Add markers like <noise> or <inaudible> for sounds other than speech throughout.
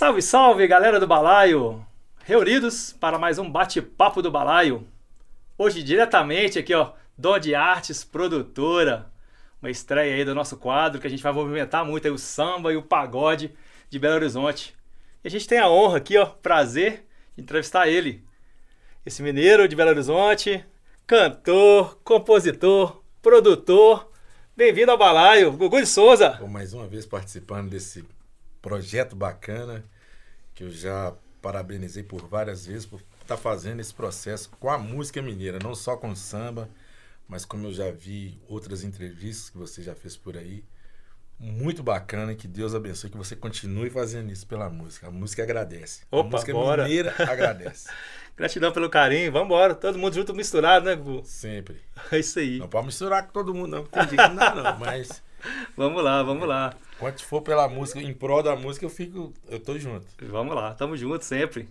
Salve, salve, galera do Balaio! Reunidos para mais um bate-papo do Balaio. Hoje diretamente aqui, ó, de Artes Produtora. Uma estreia aí do nosso quadro que a gente vai movimentar muito aí o samba e o pagode de Belo Horizonte. E a gente tem a honra aqui, ó, prazer de entrevistar ele. Esse mineiro de Belo Horizonte, cantor, compositor, produtor. Bem-vindo ao Balaio, Gugu de Souza. Mais uma vez participando desse projeto bacana que eu já parabenizei por várias vezes por estar tá fazendo esse processo com a música mineira, não só com samba, mas como eu já vi outras entrevistas que você já fez por aí. Muito bacana, que Deus abençoe, que você continue fazendo isso pela música. A música agradece. Opa, a música bora. mineira <laughs> agradece. Gratidão pelo carinho, vamos embora. Todo mundo junto misturado, né, Gu? Sempre. <laughs> É isso aí. Não pode misturar com todo mundo, não. Tem não, não, mas. <laughs> vamos lá, vamos lá. Quanto for pela música, em prol da música, eu fico. Eu tô junto. Vamos lá, tamo junto sempre.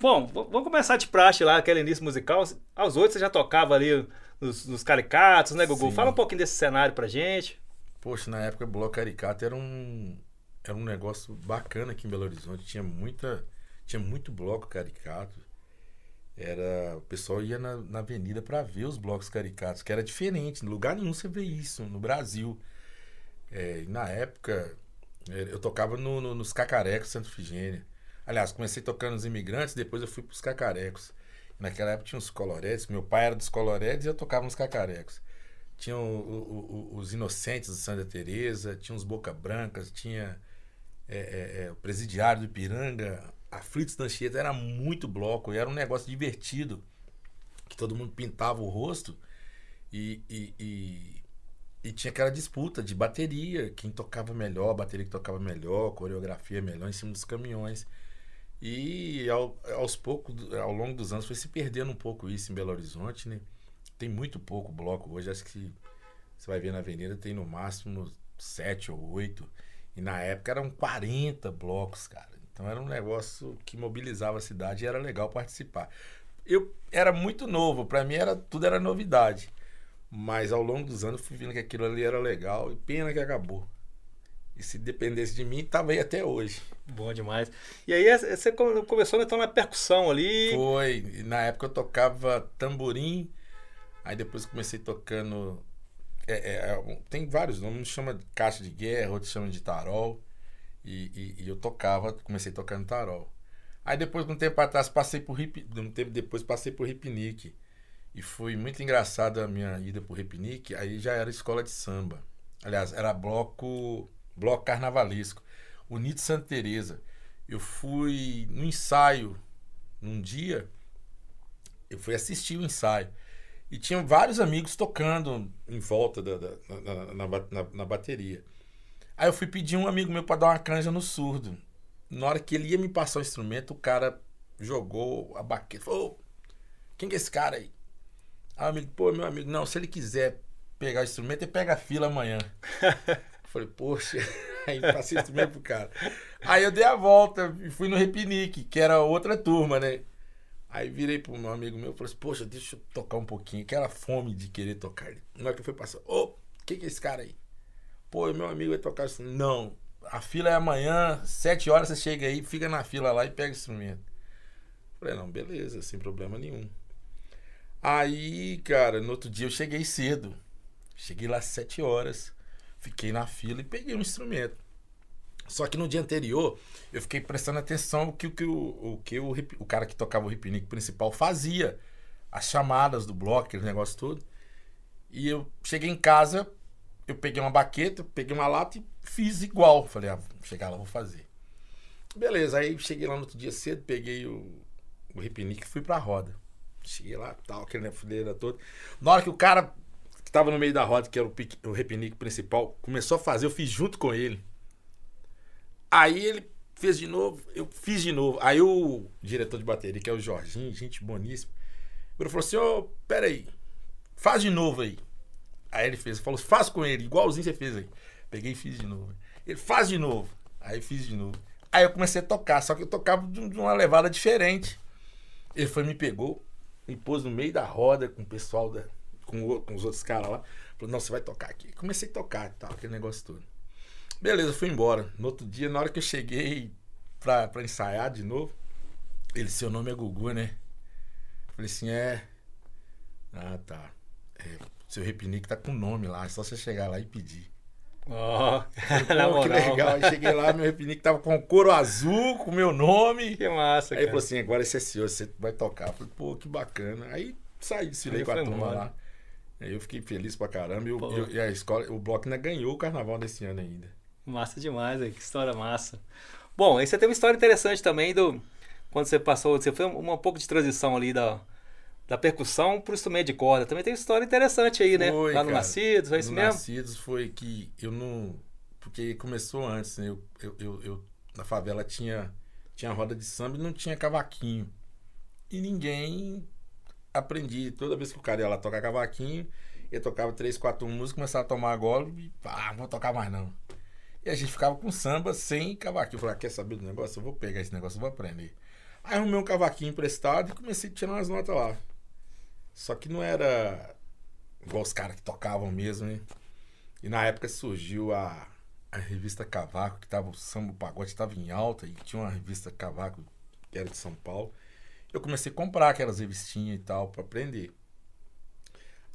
Bom, vamos começar de praxe lá, aquele início musical. Aos oito você já tocava ali nos, nos caricatos, né, Gugu? Sim. Fala um pouquinho desse cenário pra gente. Poxa, na época o bloco caricato era um, era um negócio bacana aqui em Belo Horizonte. Tinha muita. Tinha muito bloco caricato. Era, o pessoal ia na, na avenida para ver os blocos caricatos, que era diferente. Em lugar nenhum você vê isso no Brasil. É, na época, é, eu tocava no, no, nos Cacarecos Santo Figênia. Aliás, comecei tocando nos Imigrantes, depois eu fui pros Cacarecos. Naquela época tinha os Coloretes, meu pai era dos Coloretes e eu tocava nos Cacarecos. Tinha o, o, o, os Inocentes de Santa Teresa, tinha os Boca Brancas, tinha é, é, é, o Presidiário do Ipiranga, Aflitos da Anchieta, era muito bloco, era um negócio divertido, que todo mundo pintava o rosto e, e, e e tinha aquela disputa de bateria, quem tocava melhor, bateria que tocava melhor, coreografia melhor em cima dos caminhões. E ao, aos poucos, ao longo dos anos, foi se perdendo um pouco isso em Belo Horizonte, né? Tem muito pouco bloco hoje, acho que você vai ver na avenida, tem no máximo sete ou oito. E na época eram 40 blocos, cara. Então era um negócio que mobilizava a cidade e era legal participar. Eu era muito novo, para mim era tudo era novidade. Mas ao longo dos anos fui vendo que aquilo ali era legal e pena que acabou. E se dependesse de mim, tava aí até hoje. Bom demais. E aí você começou né, então na percussão ali? Foi. Na época eu tocava tamborim, aí depois comecei tocando. É, é, é tem vários nomes, um chama de caixa de guerra, outro chama de tarol. E, e, e eu tocava, comecei tocando tarol. Aí depois, num um tempo atrás, passei por hip, de um tempo depois passei por hipnique. E foi muito engraçado a minha ida pro Repinique, aí já era escola de samba. Aliás, era bloco bloco carnavalesco. O Nito Santa Teresa. Eu fui no ensaio num dia, eu fui assistir o ensaio. E tinha vários amigos tocando em volta da, da na, na, na, na, bateria. Aí eu fui pedir um amigo meu para dar uma canja no surdo. Na hora que ele ia me passar o instrumento, o cara jogou a baqueta. Falou, quem que é esse cara aí? amigo, pô, meu amigo, não, se ele quiser pegar o instrumento, ele pega a fila amanhã. <laughs> falei, poxa, <laughs> aí passei isso mesmo pro cara. Aí eu dei a volta e fui no Repinique, que era outra turma, né? Aí virei pro meu amigo meu e falei assim, poxa, deixa eu tocar um pouquinho, que era fome de querer tocar. Na hora é que eu fui passar, ô, o que, que é esse cara aí? Pô, meu amigo vai tocar assim. Não, a fila é amanhã, sete horas você chega aí, fica na fila lá e pega o instrumento. falei, não, beleza, sem problema nenhum. Aí, cara, no outro dia eu cheguei cedo. Cheguei lá às sete horas, fiquei na fila e peguei um instrumento. Só que no dia anterior, eu fiquei prestando atenção no que, que, o, o, que o, o cara que tocava o hipnic principal fazia. As chamadas do bloco, aquele negócio todo. E eu cheguei em casa, eu peguei uma baqueta, peguei uma lata e fiz igual. Falei, ah, vou chegar lá, vou fazer. Beleza, aí cheguei lá no outro dia cedo, peguei o, o e fui pra roda. Cheguei lá, tal, aquele fudeira toda. Na hora que o cara que tava no meio da roda, que era o, pique, o repinique principal, começou a fazer, eu fiz junto com ele. Aí ele fez de novo, eu fiz de novo. Aí o diretor de bateria, que é o Jorginho, gente boníssima, ele falou assim: Ô, oh, peraí, faz de novo aí. Aí ele fez, falou: faz com ele, igualzinho você fez aí. Peguei e fiz de novo. Ele faz de novo. Aí fiz de novo. Aí eu comecei a tocar, só que eu tocava de uma levada diferente. Ele foi, me pegou, me pôs no meio da roda com o pessoal, da, com, o, com os outros caras lá. Falou, não, você vai tocar aqui. Comecei a tocar e tal, aquele negócio todo. Beleza, fui embora. No outro dia, na hora que eu cheguei pra, pra ensaiar de novo, ele, seu nome é Gugu, né? Falei assim, é. Ah, tá. É, seu Repinique tá com nome lá, é só você chegar lá e pedir. Ó, <laughs> na moral. Que legal. Aí cheguei lá, meu que tava com couro azul, com meu nome. Que massa, Aí cara. Aí falou assim, agora esse é seu, você vai tocar. Eu falei, pô, que bacana. Aí saí, desfilei com a turma mano. lá. Aí eu fiquei feliz pra caramba. E, eu, eu, e a escola, o Bloco ainda ganhou o carnaval desse ano ainda. Massa demais, aí, que história massa. Bom, aí você tem uma história interessante também do... Quando você passou, você foi um, um pouco de transição ali da da percussão para o instrumento de corda. Também tem uma história interessante aí, né? Foi, Lá no cara, Nascidos, foi isso no mesmo? Nascidos foi que eu não. Porque começou antes, né? Eu, eu, eu, eu, na favela tinha, tinha roda de samba e não tinha cavaquinho. E ninguém aprendi. Toda vez que o cara ia lá tocar cavaquinho, eu tocava três, quatro músicas, começava a tomar golo e pá, ah, não vou tocar mais não. E a gente ficava com samba sem cavaquinho. Eu falava, ah, quer saber do negócio? Eu vou pegar esse negócio, eu vou aprender. Aí arrumei um cavaquinho emprestado e comecei a tirar umas notas lá. Só que não era igual os caras que tocavam mesmo, né? E na época surgiu a, a revista Cavaco, que tava o samba o pagode estava em alta e tinha uma revista Cavaco que era de São Paulo. Eu comecei a comprar aquelas revistinhas e tal para aprender.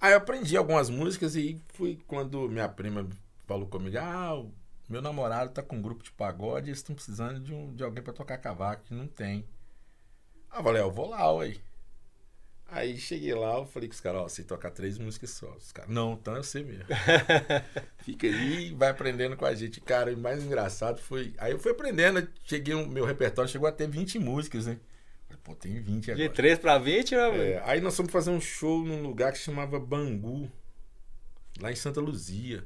Aí eu aprendi algumas músicas e fui quando minha prima falou comigo: "Ah, o meu namorado tá com um grupo de pagode, eles estão precisando de, um, de alguém para tocar cavaco, que não tem". Ah, valeu, eu vou lá, ué. Aí cheguei lá, eu falei com os caras, ó, sei tocar três músicas só. Os caras, não, então eu é sei mesmo. <laughs> Fica aí vai aprendendo com a gente. Cara, e mais engraçado foi. Aí eu fui aprendendo, cheguei, meu repertório chegou até 20 músicas, né? Pô, tem 20 agora. De 3 pra 20, né, velho? É, aí nós fomos fazer um show num lugar que chamava Bangu, lá em Santa Luzia.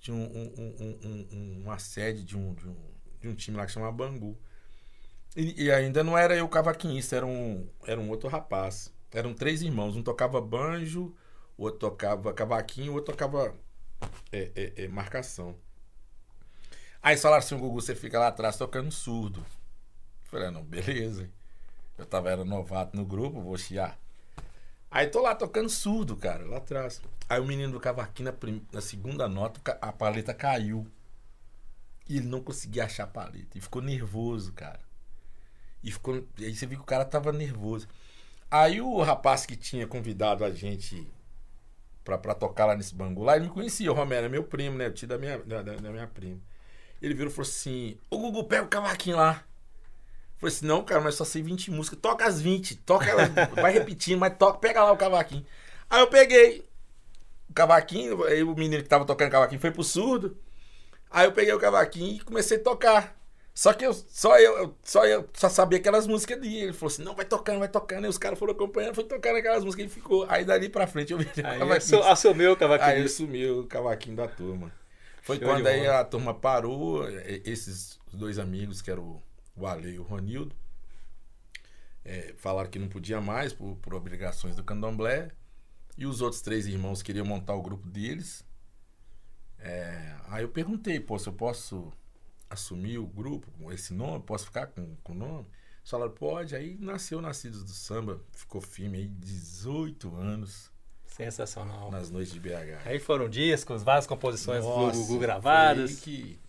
Tinha um, um, um, uma sede de um, de, um, de um time lá que chamava Bangu. E, e ainda não era eu cavaquinista, era um, era um outro rapaz eram três irmãos. Um tocava banjo, o outro tocava cavaquinho, outro tocava é, é, é, marcação. Aí falaram assim, Gugu, você fica lá atrás tocando surdo. Eu falei, ah, não, beleza. Eu tava, era novato no grupo, vou chiar. Aí tô lá tocando surdo, cara, lá atrás. Aí o menino do cavaquinho, na, prim... na segunda nota, a paleta caiu. E ele não conseguia achar a paleta. E ficou nervoso, cara. E ficou. E aí você viu que o cara tava nervoso. Aí o rapaz que tinha convidado a gente pra, pra tocar lá nesse bangu lá, ele me conhecia, o Romero é meu primo, né? O tio da minha, da, da minha prima. Ele virou e falou assim: Ô Gugu, pega o cavaquinho lá. Eu falei assim, não, cara, mas só sei 20 músicas. Toca as 20, toca elas, <laughs> vai repetindo, mas toca, pega lá o cavaquinho. Aí eu peguei o cavaquinho, aí o menino que tava tocando o cavaquinho foi pro surdo. Aí eu peguei o cavaquinho e comecei a tocar. Só que eu só eu, só eu só sabia aquelas músicas dele. Ele falou assim: não, vai tocando, vai tocando. E os caras foram acompanhando, foi tocando aquelas músicas. Ele ficou. Aí dali pra frente eu vi. assumiu o cavaquinho. Aí assumiu o cavaquinho da turma. Foi Show quando aí a turma parou, esses dois amigos, que eram o Ale e o Ronildo, é, falaram que não podia mais por, por obrigações do candomblé. E os outros três irmãos queriam montar o grupo deles. É, aí eu perguntei, pô, se eu posso assumir o grupo com esse nome, posso ficar com o nome? Eles falaram, pode. Aí nasceu Nascidos do Samba, ficou firme aí 18 anos. Sensacional. Nas noites de BH. Aí foram discos, várias composições Nossa, do Gugu gravadas. Foi, que,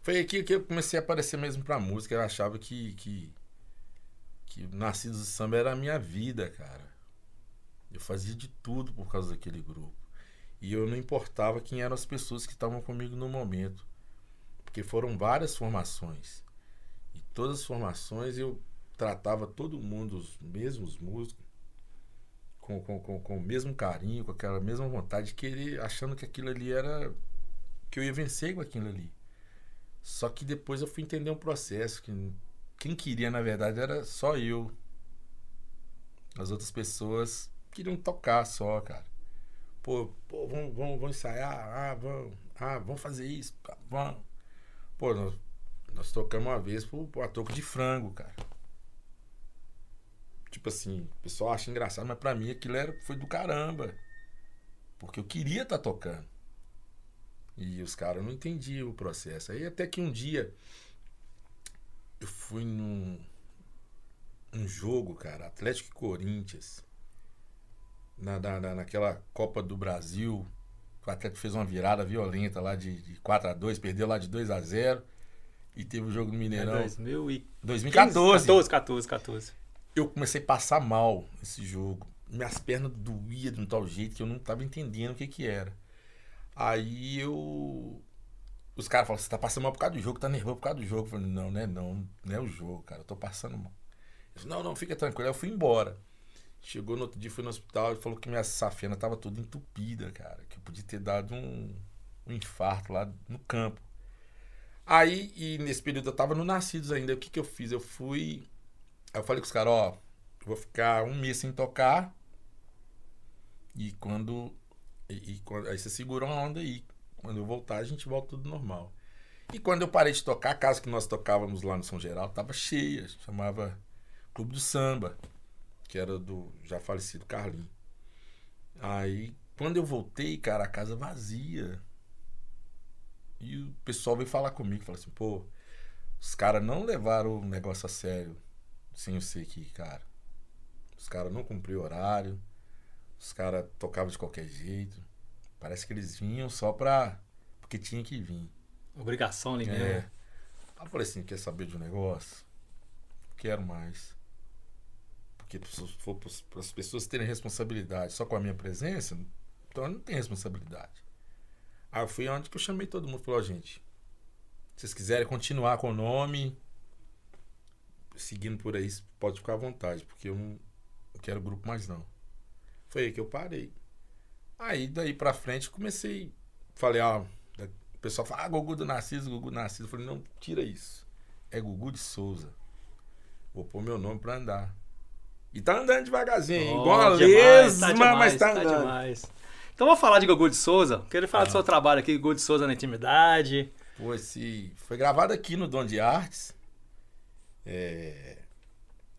foi aqui que eu comecei a aparecer mesmo pra música. Eu achava que, que, que Nascidos do Samba era a minha vida, cara. Eu fazia de tudo por causa daquele grupo. E eu não importava quem eram as pessoas que estavam comigo no momento porque foram várias formações. E todas as formações eu tratava todo mundo, os mesmos músicos, com, com, com, com o mesmo carinho, com aquela mesma vontade, que ele achando que aquilo ali era. que eu ia vencer com aquilo ali. Só que depois eu fui entender um processo que quem queria, na verdade, era só eu. As outras pessoas queriam tocar só, cara. Pô, pô vamos, vamos, vamos ensaiar, ah, vamos, ah, vamos fazer isso, vamos. Pô, nós, nós tocamos uma vez pro, pro atoco de frango, cara. Tipo assim, o pessoal acha engraçado, mas pra mim aquilo era, foi do caramba. Porque eu queria estar tá tocando. E os caras não entendiam o processo. Aí até que um dia eu fui num um jogo, cara, Atlético e Corinthians. Na, na, naquela Copa do Brasil o Atlético fez uma virada violenta lá de, de 4 a 2 perdeu lá de 2 a 0 E teve o um jogo no Mineirão. É 2015, 2014. 14, 14, 14. Eu comecei a passar mal esse jogo. Minhas pernas doíam de um tal jeito que eu não estava entendendo o que que era. Aí eu os caras falaram: você tá passando mal por causa do jogo, tá nervoso por causa do jogo. Eu falei, não, né? Não, não é o jogo, cara. Eu tô passando mal. Eu falei, não, não, fica tranquilo. Aí eu fui embora. Chegou no outro dia, fui no hospital e falou que minha safena tava toda entupida, cara. Que eu podia ter dado um, um infarto lá no campo. Aí, e nesse período eu tava no Nascidos ainda. O que que eu fiz? Eu fui. eu falei com os caras, ó, eu vou ficar um mês sem tocar. E quando. E, e quando, aí você segura uma onda aí. Quando eu voltar, a gente volta tudo normal. E quando eu parei de tocar, a casa que nós tocávamos lá no São Geral tava cheia. Chamava Clube do Samba que era do já falecido Carlinho. Aí, quando eu voltei, cara, a casa vazia. E o pessoal veio falar comigo, falou assim, pô, os caras não levaram o negócio a sério. Sem eu sei que, cara. Os caras não cumpriam horário. Os caras tocavam de qualquer jeito. Parece que eles vinham só pra. Porque tinha que vir. Obrigação ali é. mesmo. Aí eu falei assim: quer saber de um negócio? Quero mais. Porque se for para as pessoas terem responsabilidade só com a minha presença, então eu não tenho responsabilidade. Aí eu fui onde que eu chamei todo mundo falou gente, se vocês quiserem continuar com o nome, seguindo por aí, pode ficar à vontade, porque eu não eu quero grupo mais não. Foi aí que eu parei. Aí daí pra frente comecei. Falei, ó, o pessoal fala, ah, Gugu do Narciso, Gugu do Narciso. Eu falei, não, tira isso. É Gugu de Souza. Vou pôr meu nome pra andar. E tá andando devagarzinho, oh, igual a demais, lesma, tá demais, mas tá, tá andando. demais. Então vamos falar de Gogô de Souza. Queria falar ah. do seu trabalho aqui, Gogô de Souza na intimidade. Pô, esse foi gravado aqui no Dom de Artes. É...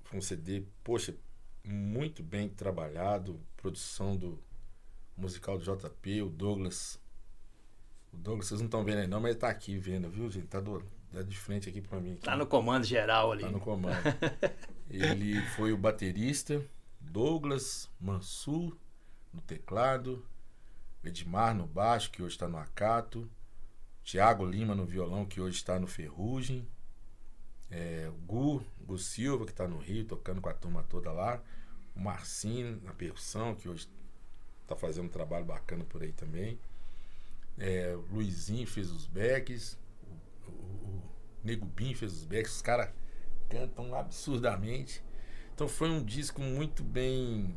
Foi um CD, poxa, muito bem trabalhado. Produção do musical do JP, o Douglas. O Douglas, vocês não estão vendo aí não, mas ele tá aqui vendo, viu, gente? Tá do tá de frente aqui para mim. Aqui. Tá no comando geral ali. Tá no comando. <laughs> ele foi o baterista, Douglas Mansur no teclado, Edmar no baixo, que hoje está no Acato, Tiago Lima no violão, que hoje está no Ferrugem, é, Gu, Gu Silva, que está no Rio, tocando com a turma toda lá, o Marcinho na percussão, que hoje está fazendo um trabalho bacana por aí também, é, Luizinho fez os backs, Nego Bim fez os backs, os caras cantam absurdamente. Então foi um disco muito bem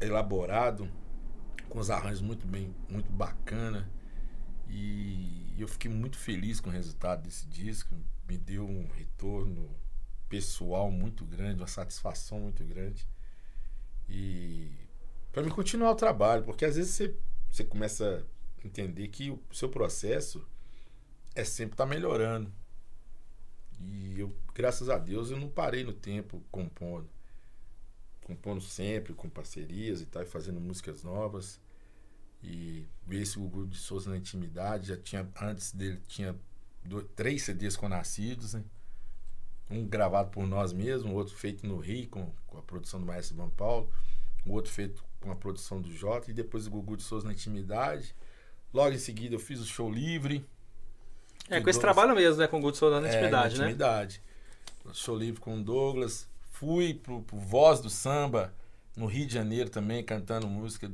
elaborado, com os arranjos muito bem, muito bacana. E eu fiquei muito feliz com o resultado desse disco. Me deu um retorno pessoal muito grande, uma satisfação muito grande. E para me continuar o trabalho, porque às vezes você, você começa a entender que o seu processo é sempre estar tá melhorando. E eu, graças a Deus, eu não parei no tempo compondo. Compondo sempre, com parcerias e tal, e fazendo músicas novas. E esse Gugu de Souza na intimidade, já tinha, antes dele tinha dois, três CDs com nascidos, né? Um gravado por nós mesmos, outro feito no Rio, com, com a produção do Maestro São Paulo, o outro feito com a produção do Jota, e depois o Gugu de Souza na intimidade. Logo em seguida eu fiz o show livre é, com, esse trabalho mesmo, né? Com o Guto Solano, é, intimidade, é, né? Intimidade. Show livre com o Douglas. Fui pro, pro Voz do Samba, no Rio de Janeiro também, cantando música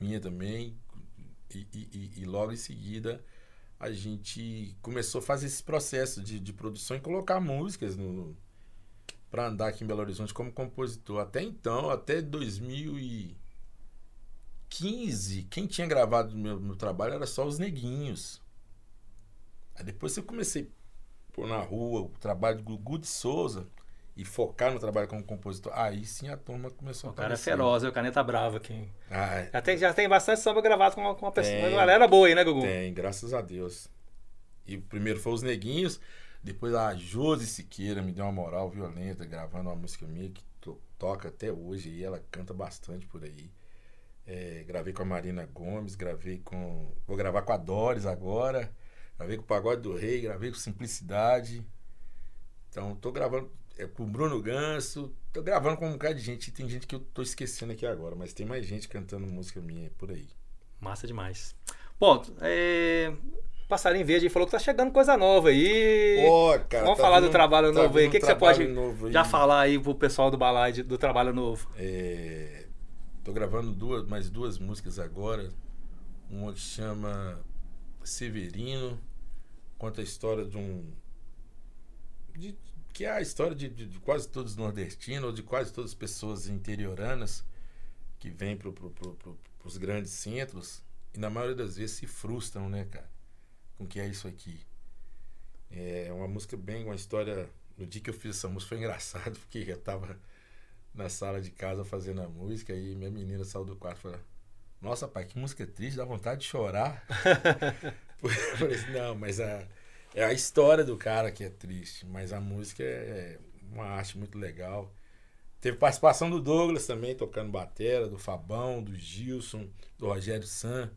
minha também. E, e, e, logo em seguida a gente começou a fazer esse processo de, de produção e colocar músicas no para andar aqui em Belo Horizonte como compositor. Até então, até 2015, quem tinha gravado meu, meu trabalho era só os neguinhos. Aí depois eu comecei por na rua, o trabalho de Gugu de Souza e focar no trabalho como compositor, aí sim a turma começou o a aparecer. O cara é feroz, é o Caneta tá Brava aqui. Ah, já, tem, já tem bastante samba gravado com uma, com uma, pessoa, tem, galera boa aí, né, Gugu? Tem, graças a Deus. E o primeiro foi os Neguinhos, depois a Josi Siqueira me deu uma moral violenta, gravando uma música minha que to, toca até hoje e ela canta bastante por aí. É, gravei com a Marina Gomes, gravei com. Vou gravar com a Doris agora. Gravei com o Pagode do Rei, gravei com Simplicidade. Então, tô gravando é, com o Bruno Ganso. Tô gravando com um bocado de gente. E tem gente que eu tô esquecendo aqui agora, mas tem mais gente cantando música minha por aí. Massa demais. Bom, é... Passarinho Verde falou que tá chegando coisa nova aí. Pô, cara, Vamos tá falar vindo, do trabalho tá novo aí. O que, que você pode já falar aí pro pessoal do Balade do trabalho novo? É, tô gravando duas, mais duas músicas agora. Uma que chama Severino conta a história de um. De, que é a história de, de, de, quase todos os nordestinos, ou de quase todas as pessoas interioranas que vêm para pro, pro, pro, os grandes centros e na maioria das vezes se frustram, né, cara? Com o que é isso aqui. É uma música bem, uma história. No dia que eu fiz essa música foi engraçado, <laughs> porque eu tava na sala de casa fazendo a música e minha menina saiu do quarto e falou: nossa, pai, que música triste, dá vontade de chorar. <laughs> Assim, não, mas a, é a história do cara que é triste, mas a música é, é uma arte muito legal. Teve participação do Douglas também, tocando batera, do Fabão, do Gilson, do Rogério San,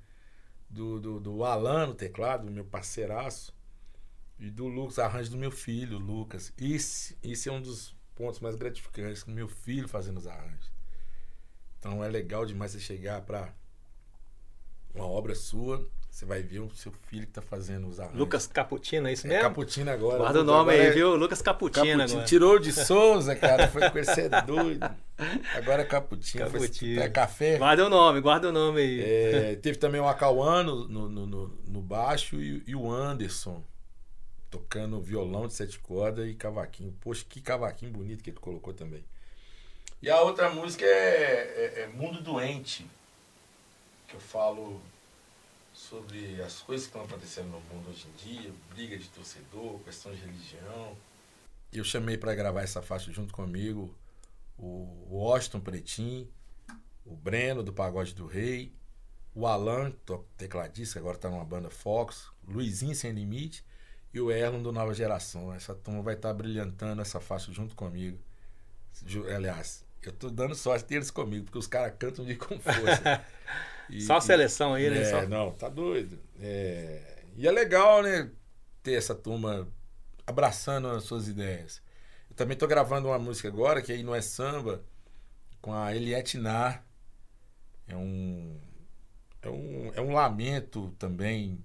do, do, do Alan no teclado, meu parceiraço, e do Lucas, arranjo do meu filho, Lucas. Isso, é um dos pontos mais gratificantes, com meu filho fazendo os arranjos. Então é legal demais você chegar para uma obra sua. Você vai ver o seu filho que tá fazendo os arranjos. Lucas Caputina, é isso é, mesmo? É, Caputina agora. Guarda o nome aí, é... viu? Lucas Caputina, agora. Tirou de Souza, cara. Foi com esse é doido. Agora é Caputina. Foi, é café. Guarda o nome, guarda o nome aí. É, teve também o Acauano no, no, no, no baixo e, e o Anderson tocando violão de sete cordas e cavaquinho. Poxa, que cavaquinho bonito que ele colocou também. E a outra música é, é, é Mundo Doente que eu falo sobre as coisas que estão acontecendo no mundo hoje em dia, briga de torcedor, questão de religião. Eu chamei para gravar essa faixa junto comigo o Washington Pretim, o Breno do Pagode do Rei, o Alan, tecladista, agora está numa banda Fox, Luizinho Sem Limite e o Erlon do Nova Geração. Essa turma vai estar tá brilhantando essa faixa junto comigo. Aliás, eu tô dando sorte deles comigo, porque os caras cantam de com força. <laughs> E, Só a seleção aí, né? É, Não, tá doido. É... E é legal, né? Ter essa turma abraçando as suas ideias. Eu também tô gravando uma música agora, que aí não é samba, com a Eliette Ná É um, é um. É um lamento também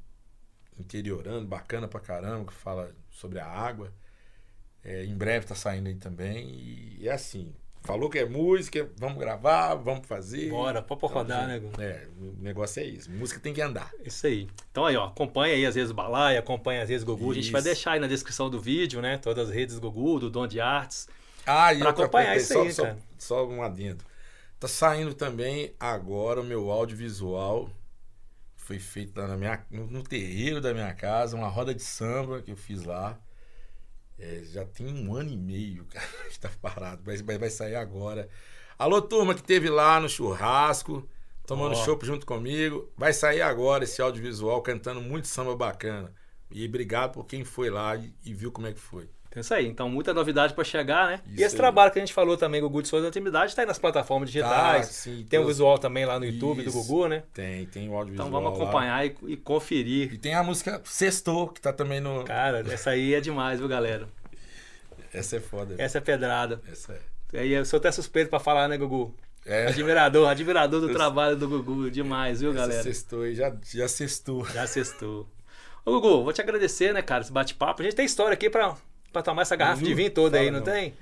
interiorando, bacana pra caramba, que fala sobre a água. É, em breve tá saindo aí também. E é assim, Falou que é música, vamos gravar, vamos fazer. Bora, pode então, rodar, né, É, o negócio é isso. Música tem que andar. Isso aí. Então aí, ó, acompanha aí às vezes o Balai, acompanha às vezes o Gugu. Isso. A gente vai deixar aí na descrição do vídeo, né? Todas as redes Gugu, do Dom de Artes. Ah, e pra acompanhar isso aí, só, cara. Só um adendo. Tá saindo também agora o meu audiovisual. Foi feito lá na minha, no, no terreiro da minha casa, uma roda de samba que eu fiz lá. É, já tem um ano e meio, <laughs> cara, está parado, mas vai, vai sair agora. Alô, turma que teve lá no churrasco, tomando oh. chopp junto comigo. Vai sair agora esse audiovisual cantando muito samba bacana. E obrigado por quem foi lá e, e viu como é que foi. Então é isso aí. Então, muita novidade para chegar, né? Isso e esse aí. trabalho que a gente falou também, Gugu de Souza Intimidade, está aí nas plataformas digitais. Tá, sim, tem o um visual também lá no YouTube isso. do Gugu, né? Tem, tem o audiovisual. Então vamos acompanhar e, e, conferir. E tem a música Sextou, que tá também no. Cara, <laughs> essa aí é demais, viu, galera? Essa é foda. Essa é pedrada. Essa é. Aí eu sou até suspeito para falar, né, Gugu? É. Admirador, admirador do eu... trabalho do Gugu, demais, viu, essa galera? Sextou aí, já, já sextou. Já sextou. Ô, Gugu, vou te agradecer, né, cara, esse bate-papo. A gente tem história aqui para para tomar essa garrafa de vinho toda Fala aí, não, não. tem?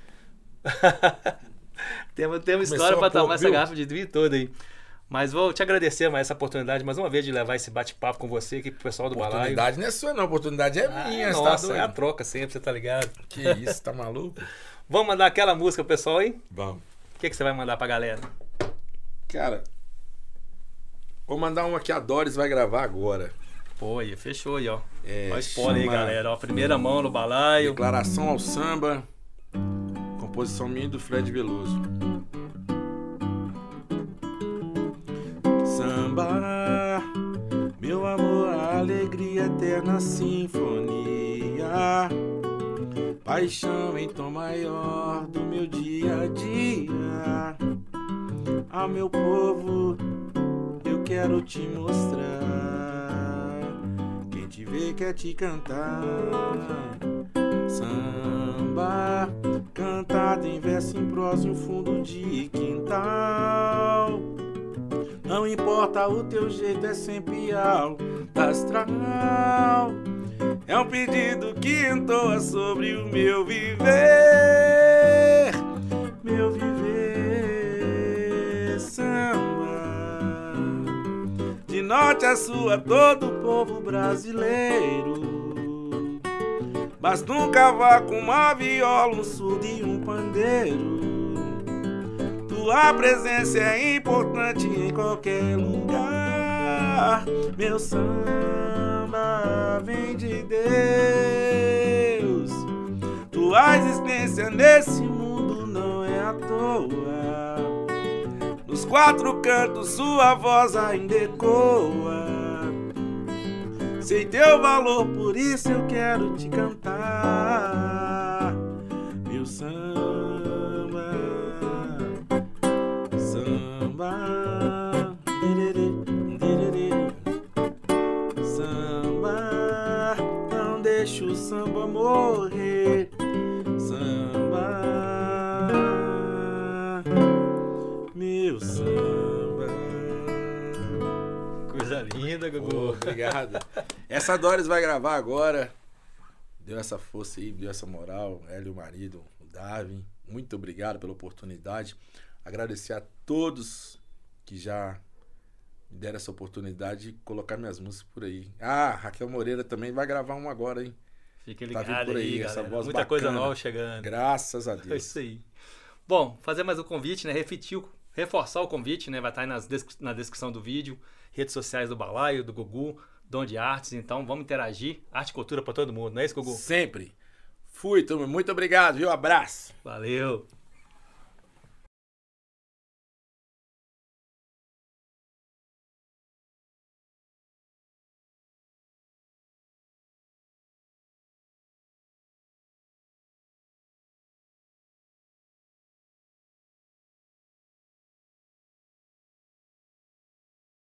temos <laughs> temos história é para tomar essa garrafa de vinho toda aí. Mas vou te agradecer mais essa oportunidade, mais uma vez, de levar esse bate-papo com você aqui pro pessoal do Balaio. Oportunidade não é sua, não. Oportunidade é ah, é minha. Nossa, tá é a troca sempre, você tá ligado? Que <laughs> isso, tá maluco? Vamos mandar aquela música pro pessoal aí? Vamos. O que, que você vai mandar pra galera? Cara, vou mandar uma que a Doris vai gravar agora. Pô, fechou aí, ó. É, ó spoiler chama... aí, galera. Ó, primeira mão no balaio. Declaração ao samba. Composição minha do Fred Veloso. Samba, meu amor, alegria, eterna sinfonia. Paixão em tom maior do meu dia a dia. A ah, meu povo, eu quero te mostrar viver quer é te cantar. Samba, cantado em verso em prosa, no fundo de quintal. Não importa o teu jeito, é sempre algo astral. É um pedido que entoa sobre o meu viver. norte a sua é todo o povo brasileiro. Mas nunca vá com uma viola, um surdo e um pandeiro. Tua presença é importante em qualquer lugar. Meu samba vem de Deus. Tua existência nesse mundo não é à toa quatro cantos sua voz ainda ecoa. Sei teu valor, por isso eu quero te cantar. Caçadores vai gravar agora. Deu essa força aí, deu essa moral. Hélio, o marido, o Darwin. Muito obrigado pela oportunidade. Agradecer a todos que já me deram essa oportunidade de colocar minhas músicas por aí. Ah, Raquel Moreira também vai gravar uma agora, hein? Fique tá ligado tá por aí, aí essa voz Muita bacana. coisa nova chegando. Graças a <laughs> é Deus. É isso aí. Bom, fazer mais um convite, né? Repetir, reforçar o convite, né? Vai estar aí nas, na descrição do vídeo, redes sociais do Balaio, do Gugu, Dom de Artes. Então vamos interagir. Arte e cultura para todo mundo, não é isso, Gugu? Sempre. Fui, turma. Muito obrigado, viu? Abraço. Valeu.